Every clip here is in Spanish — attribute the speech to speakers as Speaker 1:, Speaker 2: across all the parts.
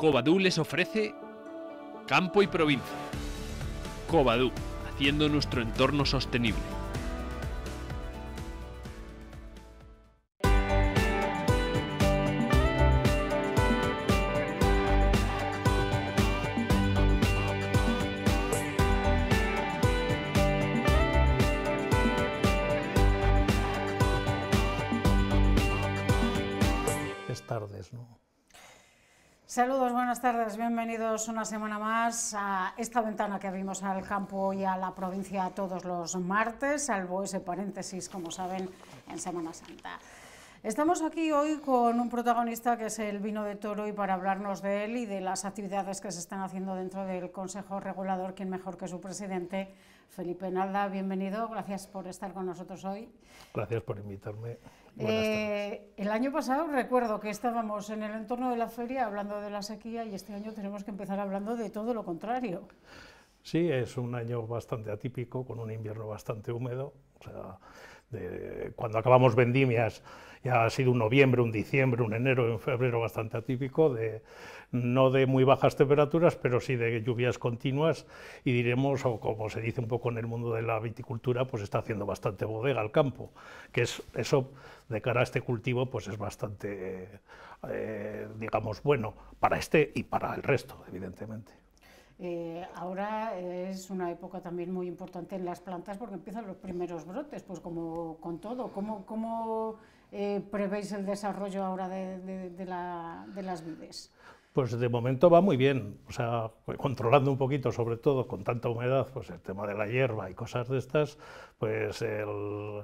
Speaker 1: Covadú les ofrece campo y provincia. Covadú, haciendo nuestro entorno sostenible.
Speaker 2: buenas tardes. Bienvenidos una semana más a esta ventana que abrimos al campo y a la provincia todos los martes, salvo ese paréntesis, como saben, en Semana Santa. Estamos aquí hoy con un protagonista que es el vino de toro y para hablarnos de él y de las actividades que se están haciendo dentro del Consejo Regulador, quien mejor que su presidente, Felipe Nalda. Bienvenido, gracias por estar con nosotros hoy.
Speaker 1: Gracias por invitarme.
Speaker 2: Eh, el año pasado recuerdo que estábamos en el entorno de la feria hablando de la sequía y este año tenemos que empezar hablando de todo lo contrario.
Speaker 1: Sí, es un año bastante atípico, con un invierno bastante húmedo. cuando acabamos vendimias ya ha sido un noviembre, un diciembre, un enero, un febrero bastante atípico, de, no de muy bajas temperaturas, pero sí de lluvias continuas y diremos, o como se dice un poco en el mundo de la viticultura, pues está haciendo bastante bodega al campo, que es eso de cara a este cultivo pues es bastante, eh, digamos, bueno para este y para el resto, evidentemente.
Speaker 2: Eh, ahora es una época también muy importante en las plantas porque empiezan los primeros brotes, pues como con todo, ¿cómo, cómo eh, prevéis el desarrollo ahora de, las vides?
Speaker 1: Pues de momento va muy bien, o sea, controlando un poquito, sobre todo con tanta humedad, pues el tema de la hierba y cosas de estas, pues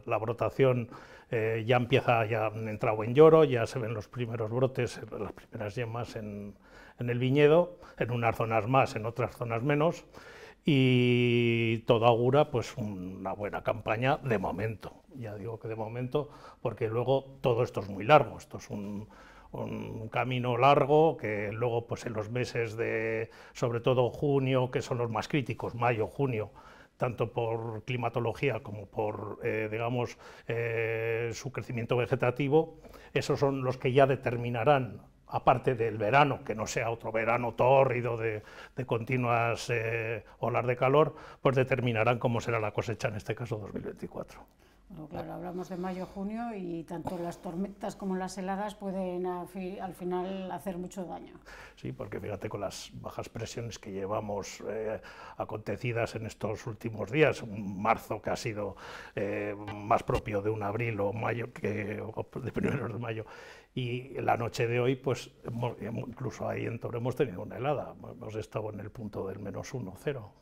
Speaker 1: la brotación eh, ya empieza, ya han entrado en lloro, ya se ven los primeros brotes, las primeras yemas en, en el viñedo, en unas zonas más, en otras zonas menos, y todo augura pues una buena campaña de momento. Ya digo que de momento, porque luego todo esto es muy largo, esto es un, camino largo que luego pues en los meses de sobre todo junio, que son los más críticos, mayo, junio, tanto por climatología como por, eh, digamos, eh, su crecimiento vegetativo, esos son los que ya determinarán aparte del verano, que no sea otro verano tórrido de, continuas eh, olas de calor, pues determinarán cómo será la cosecha, en este caso 2024.
Speaker 2: claro, hablamos de mayo-junio y tanto las tormentas como las heladas pueden al final hacer mucho daño.
Speaker 1: Sí, porque fíjate con las bajas presiones que llevamos eh, acontecidas en estos últimos días, un marzo que ha sido eh, más propio de un abril o mayo que de primeros de mayo y la noche de hoy, pues incluso ahí en Toro hemos tenido una helada, hemos estado en el punto del menos uno, cero.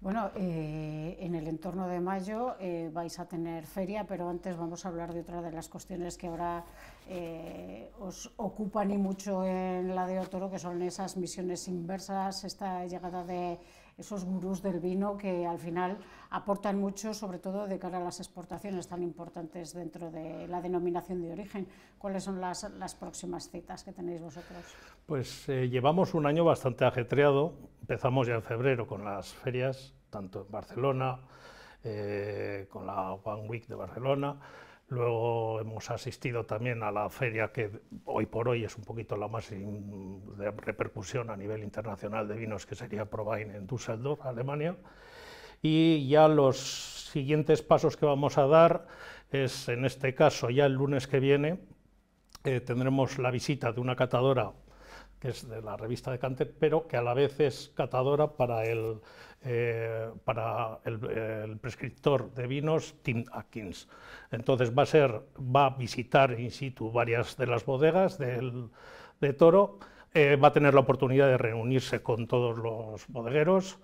Speaker 2: Bueno, eh, en el entorno de mayo eh, vais a tener feria, pero antes vamos a hablar de otra de las cuestiones que ahora eh, os ocupan y mucho en la de Otoro, que son esas misiones inversas, esta llegada de esos gurús del vino que al final aportan mucho, sobre todo de cara a las exportaciones tan importantes dentro de la denominación de origen. ¿Cuáles son las, próximas citas que tenéis vosotros?
Speaker 1: Pues eh, llevamos un año bastante ajetreado. Empezamos ya en febrero con las ferias, tanto en Barcelona, eh, con la One Week de Barcelona, Luego hemos asistido también a la feria que hoy por hoy es un poquito la más de repercusión a nivel internacional de vinos, que sería Prowein en Düsseldorf, Alemania. Y ya los siguientes pasos que vamos a dar es, en este caso, ya el lunes que viene, eh, tendremos la visita de una catadora que es de la revista de Canter, pero que a la vez es catadora para el, eh, para el, prescriptor de vinos Tim Atkins. Entonces va a, ser, va a visitar in situ varias de las bodegas de Toro, eh, va a tener la oportunidad de reunirse con todos los bodegueros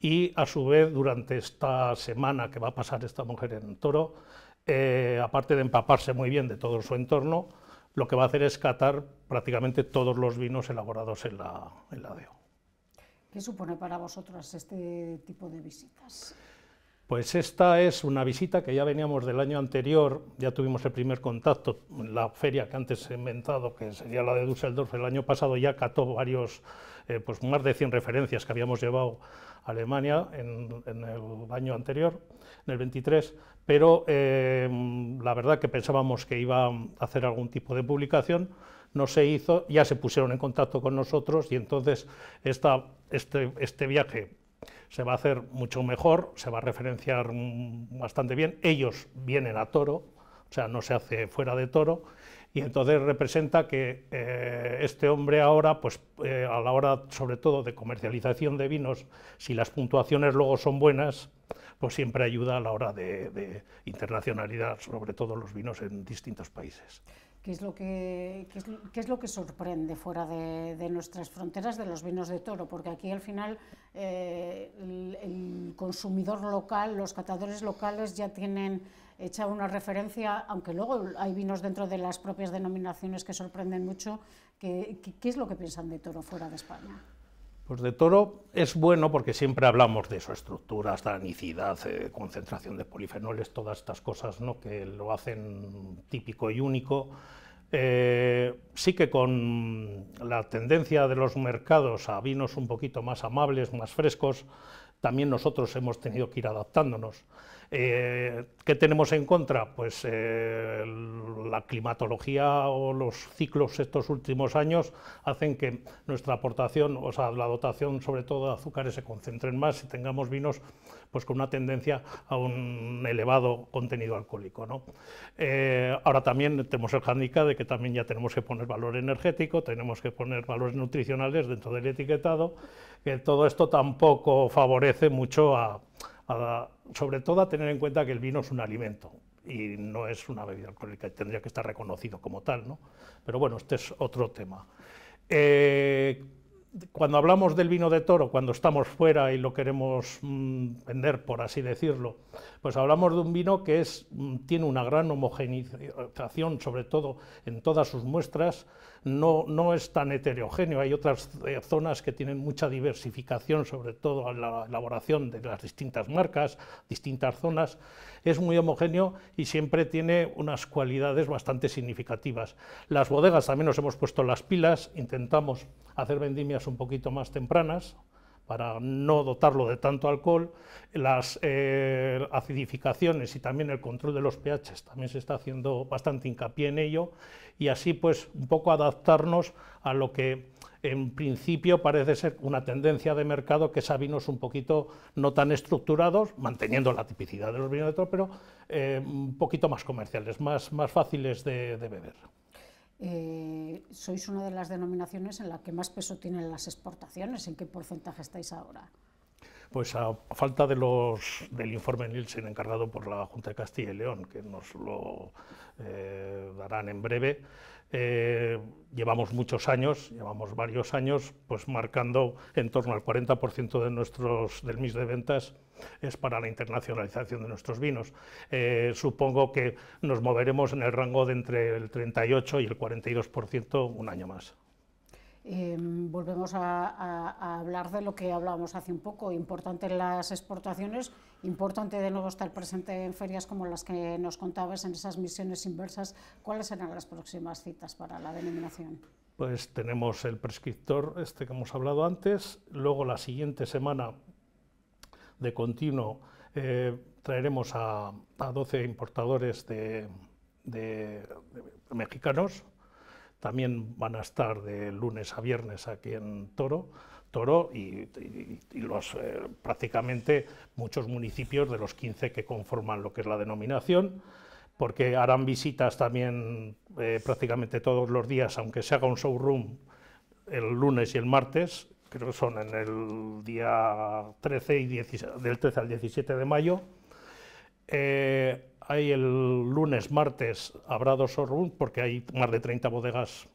Speaker 1: y a su vez durante esta semana que va a pasar esta mujer en Toro, eh, aparte de empaparse muy bien de todo su entorno, lo que va a hacer es catar prácticamente todos los vinos elaborados en la,
Speaker 2: en la DEO. ¿Qué supone para vosotros este tipo de visitas?
Speaker 1: Pues esta es una visita que ya veníamos del año anterior, ya tuvimos el primer contacto, la feria que antes he inventado, que sería la de Düsseldorf, el año pasado ya cató varios, eh, pues más de 100 referencias que habíamos llevado Alemania en, el año anterior, en el 23, pero eh, la verdad que pensábamos que iba a hacer algún tipo de publicación, no se hizo, ya se pusieron en contacto con nosotros y entonces este, este viaje se va a hacer mucho mejor, se va a referenciar bastante bien, ellos vienen a Toro, o sea, no se hace fuera de Toro, y entonces representa que eh, este hombre ahora, pues eh, a la hora sobre todo de comercialización de vinos, si las puntuaciones luego son buenas, pues siempre ayuda a la hora de, internacionalidad, sobre todo los vinos en distintos países.
Speaker 2: ¿Qué es, lo que, qué es, lo que sorprende fuera de, nuestras fronteras de los vinos de toro? Porque aquí al final eh, el consumidor local, los catadores locales ya tienen hecha una referencia, aunque luego hay vinos dentro de las propias denominaciones que sorprenden mucho, ¿qué, es lo que piensan de Toro fuera de España?
Speaker 1: Pues de toro es bueno porque siempre hablamos de su estructura, su eh, concentración de polifenoles, todas estas cosas ¿no? que lo hacen típico y único. Eh, sí que con la tendencia de los mercados a vinos un poquito más amables, más frescos, también nosotros hemos tenido que ir adaptándonos. Eh, ¿Qué tenemos en contra? Pues eh, la climatología o los ciclos estos últimos años hacen que nuestra aportación, o sea, la dotación sobre todo de azúcares se concentren más y tengamos vinos pues con una tendencia a un elevado contenido alcohólico. ¿no? Eh, ahora también tenemos el handicap de que también ya tenemos que poner valor energético, tenemos que poner valores nutricionales dentro del etiquetado que todo esto tampoco favorece mucho a, sobre todo a tener en cuenta que el vino es un alimento y no es una bebida alcohólica, y tendría que estar reconocido como tal, ¿no? Pero bueno, este es otro tema. Eh, cuando hablamos del vino de toro, cuando estamos fuera y lo queremos mm, vender, por así decirlo, pues hablamos de un vino que es, mm, tiene una gran homogeneización, sobre todo en todas sus muestras, no, no es tan heterogéneo, hay otras eh, zonas que tienen mucha diversificación, sobre todo en la elaboración de las distintas marcas, distintas zonas, es muy homogéneo y siempre tiene unas cualidades bastante significativas. Las bodegas también nos hemos puesto las pilas, intentamos hacer vendimias un poquito más tempranas, para no dotarlo de tanto alcohol, las eh, acidificaciones y también el control de los pH también se está haciendo bastante hincapié en ello, y así pues un poco adaptarnos a lo que en principio parece ser una tendencia de mercado que es a vinos un poquito no tan estructurados, manteniendo la tipicidad de los vinos de pero eh, un poquito más comerciales, más, fáciles de, beber.
Speaker 2: Eh, sois una de las denominaciones en la que más peso tienen las exportaciones. ¿En qué porcentaje estáis ahora?
Speaker 1: Pues a falta de los, del informe Nielsen encargado por la Junta de Castilla y León, que nos lo eh, darán en breve, eh, llevamos muchos años, llevamos varios años, pues marcando en torno al 40% de nuestros, del mis de ventas es para la internacionalización de nuestros vinos. Eh, supongo que nos moveremos en el rango de entre el 38 y el 42% un año más.
Speaker 2: Em, volvemos a, hablar de lo que hablábamos hace un poco, importante las exportaciones, importante de nuevo estar presente en ferias como las que nos contabas, en esas misiones inversas. ¿Cuáles serán las próximas citas para la denominación?
Speaker 1: Pues tenemos el prescriptor, este que hemos hablado antes, luego la siguiente semana de continuo eh, traeremos a, 12 importadores de mexicanos, también van a estar de lunes a viernes aquí en Toro, Toro y, los, eh, prácticamente muchos municipios de los 15 que conforman lo que es la denominación porque harán visitas también eh, prácticamente todos los días, aunque se haga un showroom el lunes y el martes, creo que son en el día y del 13 al 17 de mayo, eh, hay el lunes, martes habrá dos showrooms porque hay más de 30 bodegas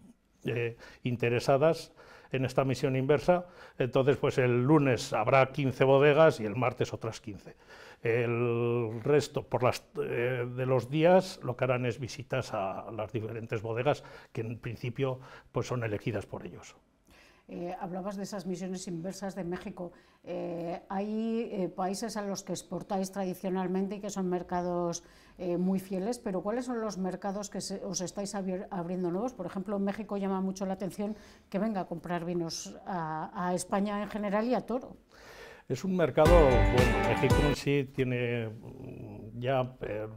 Speaker 1: eh, interesadas en esta misión inversa. Entonces, pues el lunes habrá 15 bodegas y el martes otras 15. El resto por las, eh, de los días lo que harán es visitas a las diferentes bodegas que en principio pues son elegidas por ellos.
Speaker 2: Eh, hablabas de esas misiones inversas de México. Eh, hay eh, países a los que exportáis tradicionalmente y que son mercados muy fieles, pero ¿cuáles son los mercados que os estáis abriendo nuevos? Por ejemplo, en México llama mucho la atención que venga a comprar vinos a, a España en general y a Toro.
Speaker 1: Es un mercado, bueno, México en sí tiene ya, eh,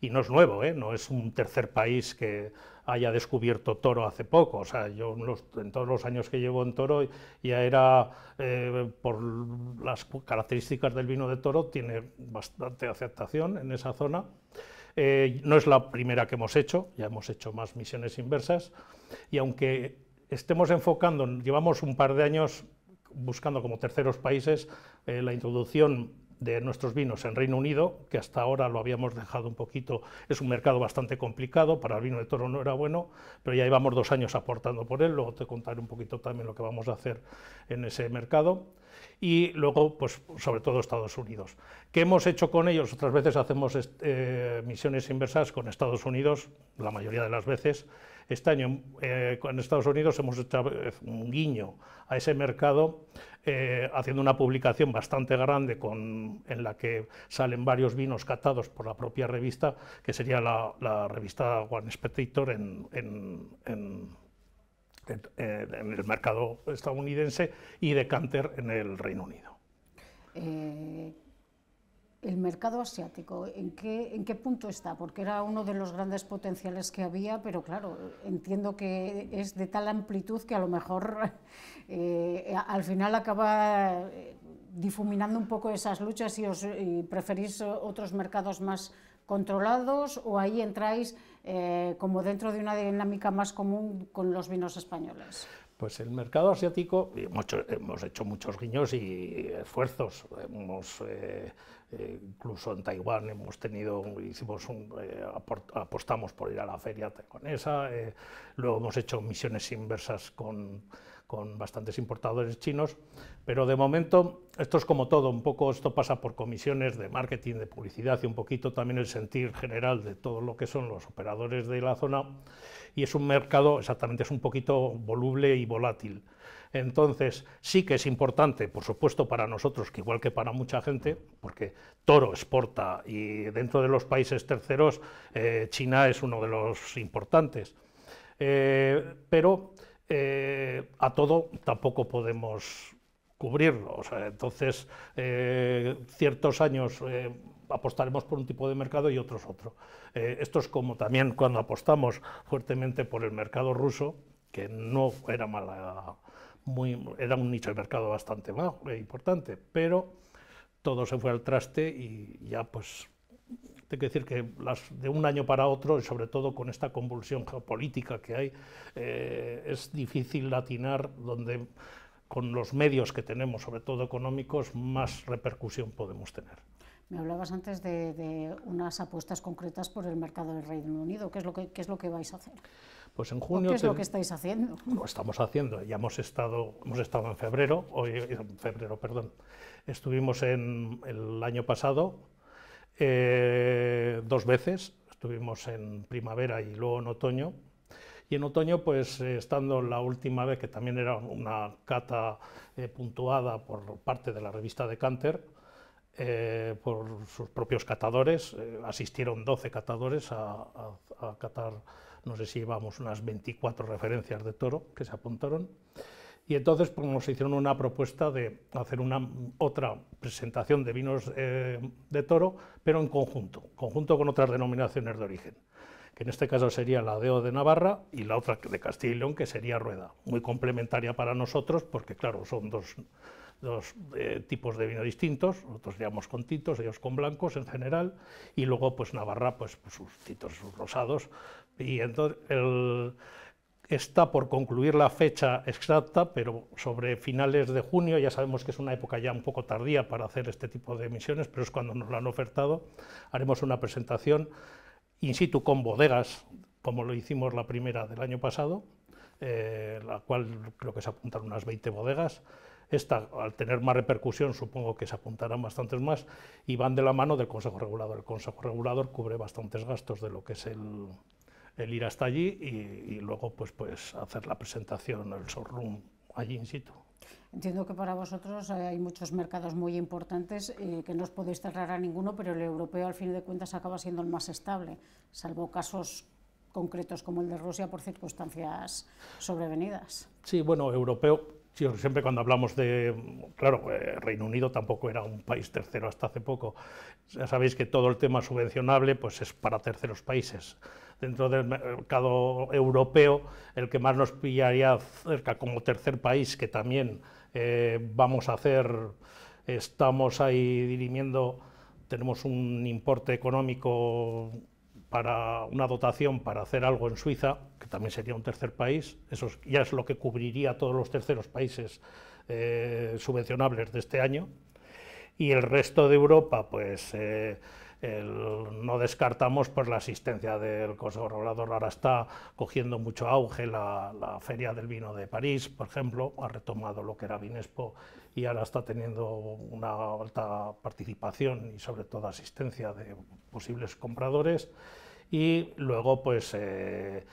Speaker 1: y no es nuevo, ¿eh? no es un tercer país que haya descubierto toro hace poco. O sea, yo en todos los años que llevo en toro ya era, eh, por las características del vino de toro, tiene bastante aceptación en esa zona. no es la primera que hemos hecho, ya hemos hecho más misiones inversas, y aunque estemos enfocando, llevamos un par de años buscando como terceros países la introducción de nuestros vinos en Reino Unido, que hasta ahora lo habíamos dejado un poquito, es un mercado bastante complicado, para el vino de toro no era bueno, pero ya llevamos dos años aportando por él, luego te contaré un poquito también lo que vamos a hacer en ese mercado, y luego, pues sobre todo Estados Unidos. ¿Qué hemos hecho con ellos? Otras veces hacemos eh, misiones inversas con Estados Unidos, la mayoría de las veces, este año eh, con en Estados Unidos hemos hecho eh, un guiño a ese mercado eh, haciendo una publicación bastante grande en la que salen varios vinos catados por la propia revista, que sería la, revista One Spectator en, el mercado estadounidense y Decanter en el Reino Unido.
Speaker 2: Eh, el mercado asiático, ¿en qué, punto está? Porque era uno de los grandes potenciales que había, pero claro, entiendo que es de tal amplitud que a lo mejor eh, al final acaba eh, difuminando un poco esas luchas y, os, preferís otros mercados más controlados o ahí entráis eh, como dentro de una dinámica más común con los vinos españoles.
Speaker 1: Pues el mercado asiático, hemos hecho muchos guiños y esfuerzos. Hemos, eh, eh, incluso en Taiwán hemos tenido, hicimos un, eh, apostamos por ir a la feria taiwanesa. luego hemos hecho misiones inversas con con bastantes importadores chinos, pero de momento esto es como todo, un poco esto pasa por comisiones de marketing, de publicidad y un poquito también el sentir general de todo lo que son los operadores de la zona y es un mercado exactamente, es un poquito voluble y volátil. Entonces, sí que es importante, por supuesto, para nosotros, que igual que para mucha gente, porque Toro exporta y dentro de los países terceros eh, China es uno de los importantes. Eh, pero eh, a todo tampoco podemos cubrirlo. entonces, eh, ciertos años eh, apostaremos por un tipo de mercado y otros otro. esto es como también cuando apostamos fuertemente por el mercado ruso, que no era mala, muy, era un nicho de mercado bastante bajo e importante, pero todo se fue al traste y ya pues tengo que decir que de un año para otro, y sobre todo con esta convulsión geopolítica que hay, eh, es difícil latinar donde con los medios que tenemos, sobre todo económicos, más repercusión podemos tener.
Speaker 2: Me hablabas antes de, unas apuestas concretas por el mercado del Reino Unido. ¿Qué es lo que, es lo que vais a hacer?
Speaker 1: Pues en junio. ¿Qué es lo que estáis
Speaker 2: haciendo? Lo
Speaker 1: estamos haciendo. Ya hemos estado, hemos estado en febrero, hoy, febrero, perdón. Estuvimos en el año pasado eh, dos veces, estuvimos en primavera y luego en otoño. Y en otoño, pues eh, estando la última vez, que también era una cata eh, puntuada por parte de la revista de Canter, por sus propios catadores, asistieron 12 catadores a, a catar, no sé si llevamos unas 24 referencias de toro que se apuntaron. Y entonces pues, nos hicieron una propuesta de hacer una, otra presentación de vinos eh, de toro, pero en conjunto, conjunto con otras denominaciones de origen, que en este caso sería la de O de Navarra y la otra de Castilla y León, que sería Rueda, muy complementaria para nosotros, porque claro, son dos, dos eh, tipos de vino distintos, nosotros llamamos con tintos, ellos con blancos en general, y luego pues Navarra, pues, pues sus tintos, sus rosados, y entonces el está por concluir la fecha exacta, pero sobre finales de junio, ya sabemos que es una época ya un poco tardía para hacer este tipo de emisiones, pero es cuando nos lo han ofertado, haremos una presentación in situ con bodegas, como lo hicimos la primera del año pasado, eh, la cual creo que se apuntaron unas 20 bodegas. Esta, al tener más repercusión, supongo que se apuntarán bastantes más y van de la mano del Consejo Regulador. El Consejo Regulador cubre bastantes gastos de lo que es el, el ir hasta allí y, luego pues, pues hacer la presentación, el showroom allí in situ.
Speaker 2: Entiendo que para vosotros eh, hay muchos mercados muy importantes eh, que no os podéis cerrar a ninguno, pero el europeo al fin de cuentas acaba siendo el más estable, salvo casos concretos como el de Rusia por circunstancias sobrevenidas.
Speaker 1: Sí, bueno, europeo, siempre cuando hablamos de, claro, eh, Reino Unido tampoco era un país tercero hasta hace poco. Ya sabéis que todo el tema subvencionable pues es para terceros países dentro del mercado europeo, el que más nos pillaría cerca como tercer país, que también eh, vamos a hacer, estamos ahí dirimiendo, tenemos un importe económico para una dotación para hacer algo en Suiza, que también sería un tercer país, eso ya es lo que cubriría todos los terceros países eh, subvencionables de este año, y el resto de Europa, pues... Eh, no descartamos pues, la asistencia del Consejo Ahora está cogiendo mucho auge la, Feria del Vino de París, por ejemplo, ha retomado lo que era Vinespo y ahora está teniendo una alta participación y sobre todo asistencia de posibles compradores. Y luego, pues, eh,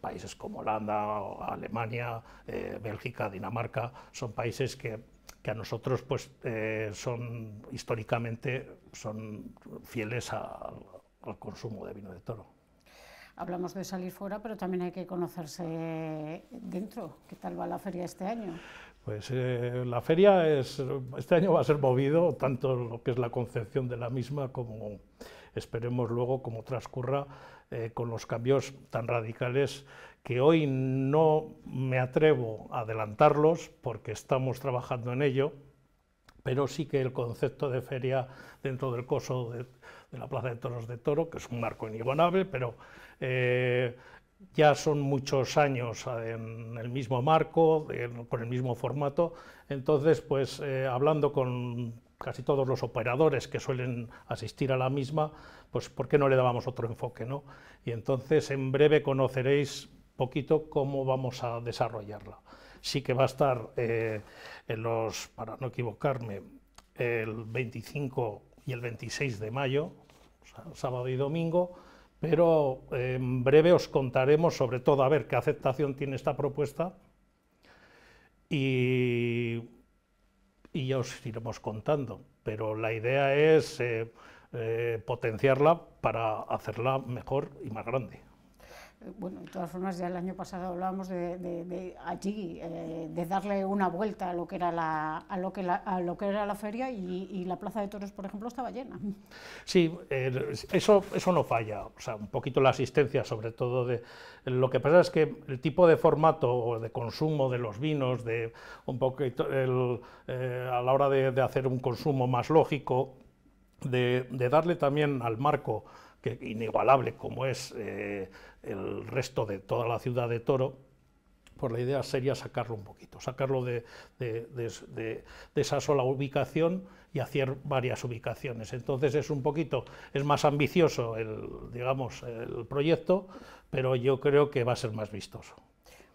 Speaker 1: países como Holanda, Alemania, eh, Bélgica, Dinamarca, son países que que a nosotros pues, eh, son históricamente son fieles al consumo de vino de toro.
Speaker 2: Hablamos de salir fuera, pero también hay que conocerse dentro. ¿Qué tal va la feria este año?
Speaker 1: Pues eh, la feria es, este año va a ser movido, tanto lo que es la concepción de la misma como esperemos luego como transcurra eh, con los cambios tan radicales que hoy no me atrevo a adelantarlos porque estamos trabajando en ello, pero sí que el concepto de feria dentro del coso de, la Plaza de Toros de Toro, que es un marco inigualable, pero eh, ya son muchos años en el mismo marco, con el mismo formato, entonces pues eh, hablando con casi todos los operadores que suelen asistir a la misma, pues ¿por qué no le dábamos otro enfoque? ¿no? Y entonces en breve conoceréis poquito cómo vamos a desarrollarla. Sí que va a estar eh, en los, para no equivocarme, el 25 y el 26 de mayo, sábado y domingo, pero eh, en breve os contaremos sobre todo a ver qué aceptación tiene esta propuesta y, ya os iremos contando. Pero la idea es eh, potenciarla para hacerla mejor y más grande
Speaker 2: bueno, de todas formas, ya el año pasado hablábamos de, allí, eh, de darle una vuelta a lo que era la, a lo que lo que era la feria y, la Plaza de Toros, por ejemplo, estaba llena.
Speaker 1: Sí, eso, eso no falla, o sea, un poquito la asistencia, sobre todo de... Lo que pasa es que el tipo de formato o de consumo de los vinos, de un poquito eh, a la hora de, hacer un consumo más lógico, de darle también al marco que, inigualable como es eh, el resto de toda la ciudad de Toro, pues la idea sería sacarlo un poquito, sacarlo de, esa sola ubicación y hacer varias ubicaciones. Entonces es un poquito, es más ambicioso el, digamos, el proyecto, pero yo creo que va a ser más vistoso.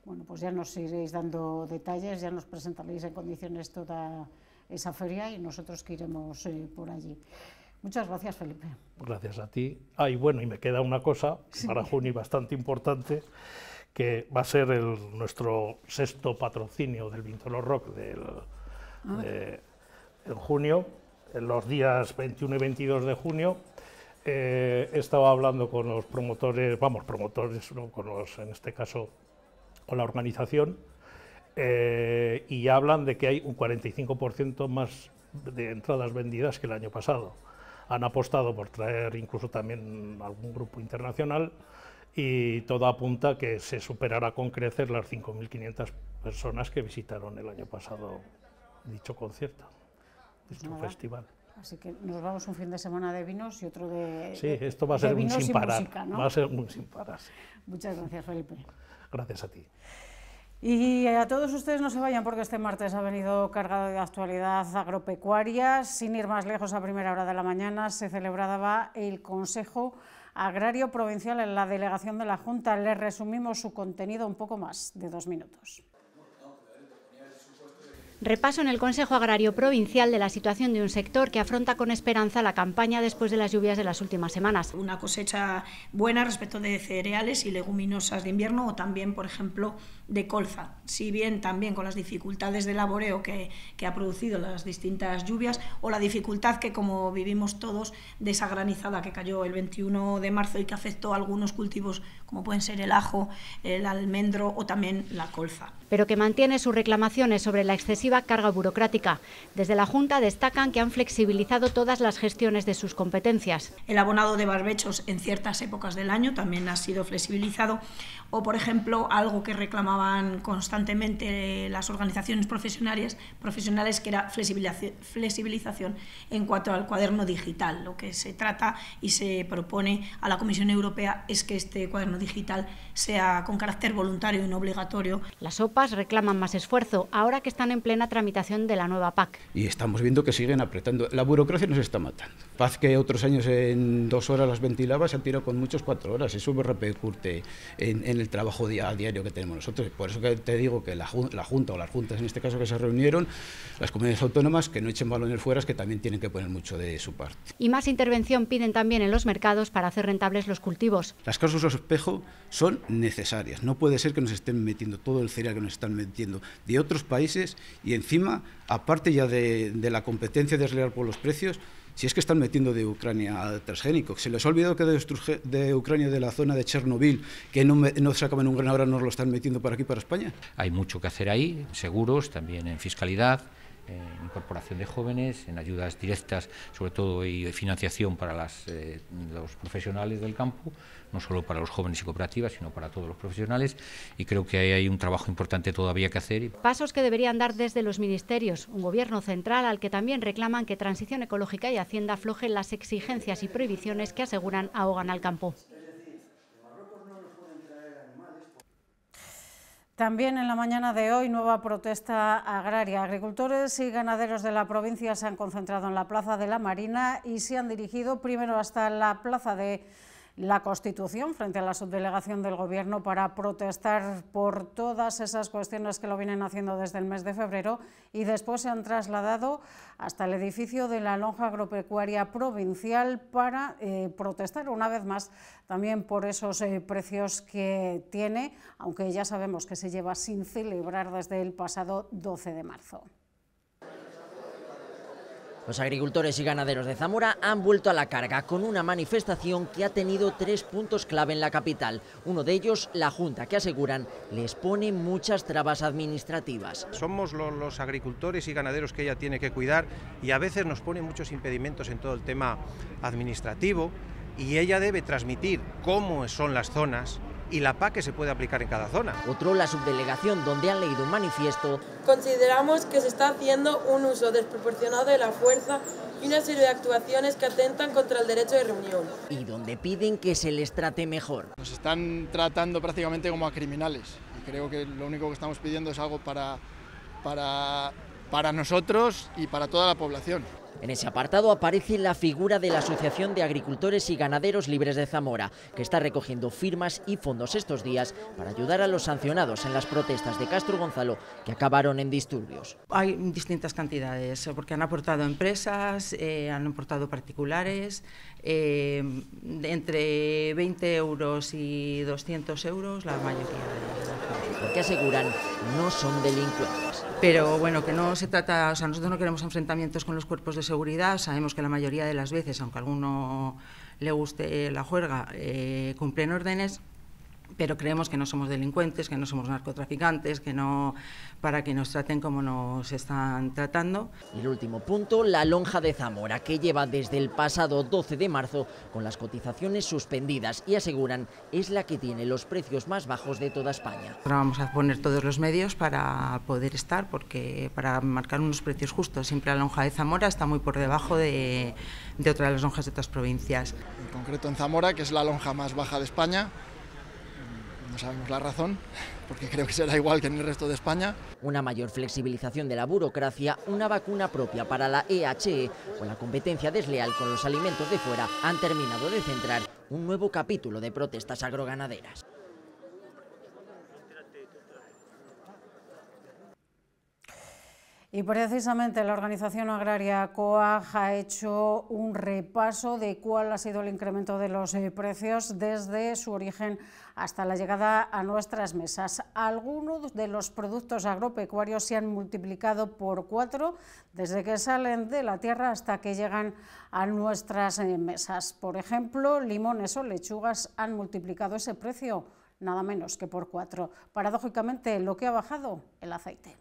Speaker 2: Bueno, pues ya nos iréis dando detalles, ya nos presentaréis en condiciones toda esa feria y nosotros que iremos eh, por allí. Muchas gracias, Felipe.
Speaker 1: Gracias a ti. Ah, y bueno, y me queda una cosa para Juni bastante importante, que va a ser nuestro sexto patrocinio del Vintolo Rock del, en junio, en los días 21 y 22 de junio. Eh, he estado hablando con los promotores, vamos, promotores, con los, en este caso, con la organización, eh, y hablan de que hay un 45% más de entradas vendidas que el año pasado han apostado por traer incluso también algún grupo internacional y todo apunta que se superará con crecer las 5.500 personas que visitaron el año pasado dicho concierto, dicho festival.
Speaker 2: Así que nos vamos un fin de semana de vinos y otro de Sí, esto va a ser un sin parar, va a ser
Speaker 1: un sin parar.
Speaker 2: Muchas gracias, Felipe. Gracias a ti. Y a todos ustedes no se vayan porque este martes ha venido cargado de actualidad agropecuaria. Sin ir más lejos, a primera hora de la mañana se celebraba el Consejo Agrario Provincial en la delegación de la Junta. Les resumimos su contenido un poco más de dos minutos. Repaso en el Consejo Agrario Provincial de la situación de un sector que afronta con esperanza la campaña después de las lluvias de las últimas semanas. Una cosecha buena respecto de cereales y leguminosas de invierno o también, por ejemplo, de colza, si bien también con las dificultades de laboreo que, que, ha producido las distintas lluvias o la dificultad que, como vivimos todos, de esa granizada que cayó el 21 de marzo y que afectó a algunos cultivos como pueden ser el ajo, el almendro o también la colza. Pero que mantiene sus reclamaciones sobre la excesiva carga burocrática. Desde la Junta destacan que han flexibilizado todas las gestiones de sus competencias. El abonado de barbechos en ciertas épocas del año también ha sido flexibilizado o, por ejemplo, algo que reclamaba van constantemente las organizaciones profesionales, profesionales que era flexibilización, flexibilización en cuanto al cuaderno digital. Lo que se trata y se propone a la Comisión Europea es que este cuaderno digital sea con carácter voluntario y no obligatorio. Las OPAs reclaman más esfuerzo ahora que están en plena tramitación de la nueva PAC.
Speaker 1: Y estamos viendo que siguen apretando. La burocracia nos está matando. Paz que otros años en dos horas las ventilaba, se ha tirado con muchos cuatro horas. Eso repercute en, en el trabajo a diario que tenemos nosotros. Por eso que te digo que la, Junta o las juntas en este caso que se reunieron, las comunidades autónomas que no echen balones fuera es que también tienen que poner mucho de su parte.
Speaker 2: Y más intervención piden también en los mercados para hacer rentables los cultivos.
Speaker 1: Las causas de espejo son necesarias. No puede ser que nos estén metiendo todo el cereal que nos están metiendo de otros países y encima, aparte ya de, de la competencia desleal por los precios, si es que están metiendo de Ucrania transgénico Transgénico. se les ha olvidado que de, Ucrania, de la zona de Chernobyl, que no, me, sacaban un gran ahora, nos lo están metiendo para aquí, para España. Hay mucho
Speaker 3: que hacer ahí, seguros, también en fiscalidad en incorporación de jóvenes, en ayudas directas, sobre todo, y financiación para eh, los profesionales del campo, no solo para los jóvenes y cooperativas, sino para todos los profesionales. Y creo que ahí hay un trabajo importante todavía que hacer.
Speaker 2: Pasos que deberían dar desde los ministerios, un gobierno central al que también reclaman que Transición Ecológica y Hacienda aflojen las exigencias y prohibiciones que aseguran ahogan al campo. También en la mañana de hoy, nueva protesta agraria. Agricultores y ganaderos de la provincia se han concentrado en la Plaza de la Marina y se han dirigido primero hasta la Plaza de la Constitución frente a la subdelegación del Gobierno para protestar por todas esas cuestiones que lo vienen haciendo desde el mes de febrero y después se han trasladado hasta el edificio de la Lonja Agropecuaria Provincial para eh, protestar una vez más también por esos eh, precios que tiene, aunque ya sabemos que se lleva sin celebrar desde el pasado 12 de marzo.
Speaker 4: Los agricultores y ganaderos de Zamora han vuelto a la carga con una manifestación que ha tenido tres puntos clave en la capital. Uno de ellos, la Junta, que aseguran les pone muchas trabas
Speaker 3: administrativas. Somos los, agricultores y ganaderos que ella tiene que cuidar y a veces nos pone muchos impedimentos en todo el tema administrativo y ella debe transmitir
Speaker 4: cómo son las zonas, y la paz que se puede aplicar en cada zona. Otro, la subdelegación, donde han leído un manifiesto. Consideramos que se está haciendo un uso desproporcionado de la fuerza y una serie de actuaciones que atentan contra el derecho de reunión. Y donde piden que se les trate mejor. Nos están tratando prácticamente como a criminales. Y creo que lo único que estamos pidiendo es algo para, para, para nosotros y para toda la población. En ese apartado aparece la figura de la Asociación de Agricultores y Ganaderos Libres de Zamora, que está recogiendo firmas y fondos estos días para ayudar a los sancionados en las protestas de Castro Gonzalo, que acabaron en disturbios. Hay distintas cantidades, porque han aportado empresas, eh, han aportado particulares, eh, entre 20 euros y 200 euros la mayoría de porque aseguran no son delincuentes. Pero bueno, que no se trata, o sea, nosotros no queremos enfrentamientos con los cuerpos de seguridad, sabemos que la mayoría de las veces, aunque a alguno le guste la juerga, eh, cumplen órdenes, pero creemos que no somos delincuentes, que no somos narcotraficantes, que no para que nos traten como nos están tratando. el último punto, la lonja de Zamora, que lleva desde el pasado 12 de marzo con las cotizaciones suspendidas y aseguran es la que tiene los precios más bajos de toda España. vamos a poner todos los medios para poder estar, porque para marcar unos precios justos. Siempre la lonja de Zamora está muy por debajo de, de otras lonjas de otras provincias. En concreto en Zamora, que es la lonja más baja de España, no sabemos la razón, porque creo que será igual que en el resto de España. Una mayor flexibilización de la burocracia, una vacuna propia para la EHE e, o la competencia desleal con los alimentos de fuera han terminado de centrar un nuevo capítulo de
Speaker 2: protestas agroganaderas. Y precisamente la organización agraria COAG ha hecho un repaso de cuál ha sido el incremento de los eh, precios desde su origen hasta la llegada a nuestras mesas. Algunos de los productos agropecuarios se han multiplicado por cuatro desde que salen de la tierra hasta que llegan a nuestras eh, mesas. Por ejemplo, limones o lechugas han multiplicado ese precio nada menos que por cuatro. Paradójicamente, lo que ha bajado, el aceite.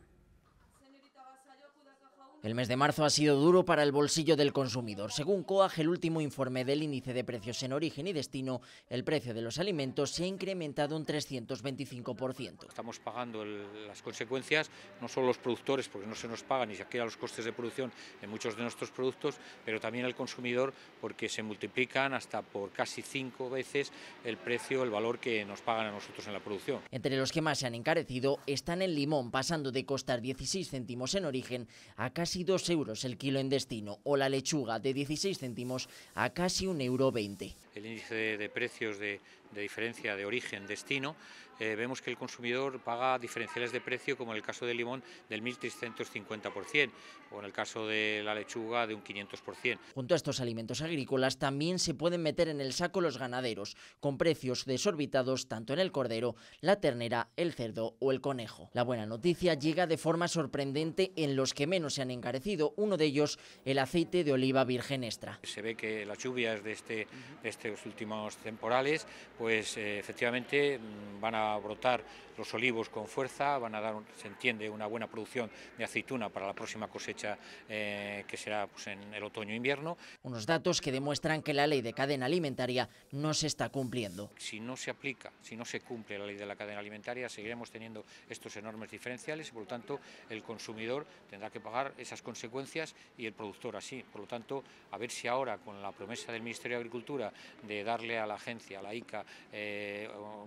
Speaker 4: El mes de marzo ha sido duro para el bolsillo del consumidor. Según COAG, el último informe del índice de precios en origen y destino, el precio de los alimentos se ha incrementado un 325%.
Speaker 3: Estamos pagando las consecuencias, no solo los productores, porque no se nos pagan y se los costes de producción en muchos de nuestros productos, pero también el consumidor, porque se multiplican hasta por casi cinco veces el precio, el valor que nos pagan a nosotros en la producción.
Speaker 4: Entre los que más se han encarecido están el limón, pasando de costar 16 céntimos en origen a casi casi 2 euros el kilo en destino o la lechuga de 16 céntimos a casi 1,20 euro. El
Speaker 3: índice de precios de, de diferencia de origen-destino eh, vemos que el consumidor paga diferenciales de precio, como en el caso del limón, del 1.350% o en el caso de la lechuga de un 500%.
Speaker 4: Junto a estos alimentos agrícolas también se pueden meter en el saco los ganaderos, con precios desorbitados tanto en el cordero, la ternera, el cerdo o el conejo. La buena noticia llega de forma sorprendente en los que menos se han encarecido, uno de ellos el aceite de oliva virgen extra.
Speaker 3: Se ve que las lluvias de, este, estos últimos temporales, pues eh, efectivamente mm, van a a brotar los olivos con fuerza, van a dar, se entiende, una buena producción de aceituna para la próxima cosecha eh, que será pues, en el otoño-invierno.
Speaker 4: E Unos datos que demuestran que la ley de cadena alimentaria no se está cumpliendo.
Speaker 3: Si no se aplica, si no se cumple la ley de la cadena alimentaria, seguiremos teniendo estos enormes diferenciales y por lo tanto el consumidor tendrá que pagar esas consecuencias y el productor así. Por lo tanto, a ver si ahora con la promesa del Ministerio de Agricultura de darle a la agencia, a la eh, ICA,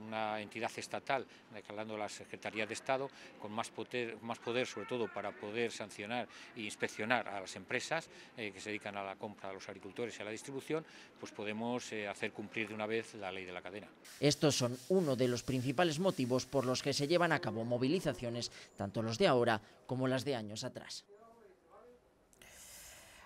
Speaker 3: una entidad estatal, declarando la Secretaría de Estado, con más poder, más poder sobre todo para poder sancionar e inspeccionar a las empresas eh, que se dedican a la compra, de los agricultores y a la distribución, pues podemos eh, hacer cumplir de una vez la ley de la cadena.
Speaker 4: Estos son uno de los principales motivos por los que se llevan a cabo movilizaciones, tanto
Speaker 2: los de ahora como las de años atrás.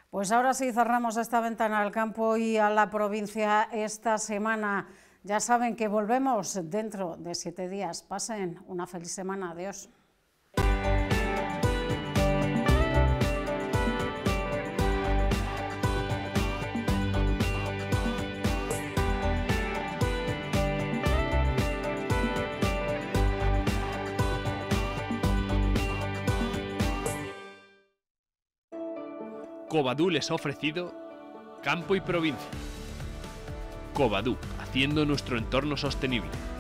Speaker 2: Pues ahora sí cerramos esta ventana al campo y a la provincia esta semana. Ya saben que volvemos dentro de siete días. Pasen una feliz semana. Adiós.
Speaker 1: Cobadú les ha ofrecido campo y provincia. Cobadú haciendo nuestro entorno sostenible.